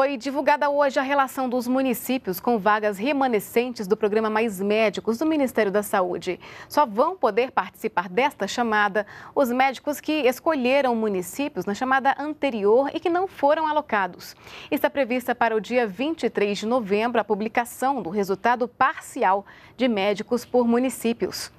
Foi divulgada hoje a relação dos municípios com vagas remanescentes do programa Mais Médicos do Ministério da Saúde. Só vão poder participar desta chamada os médicos que escolheram municípios na chamada anterior e que não foram alocados. Está prevista para o dia 23 de novembro a publicação do resultado parcial de médicos por municípios.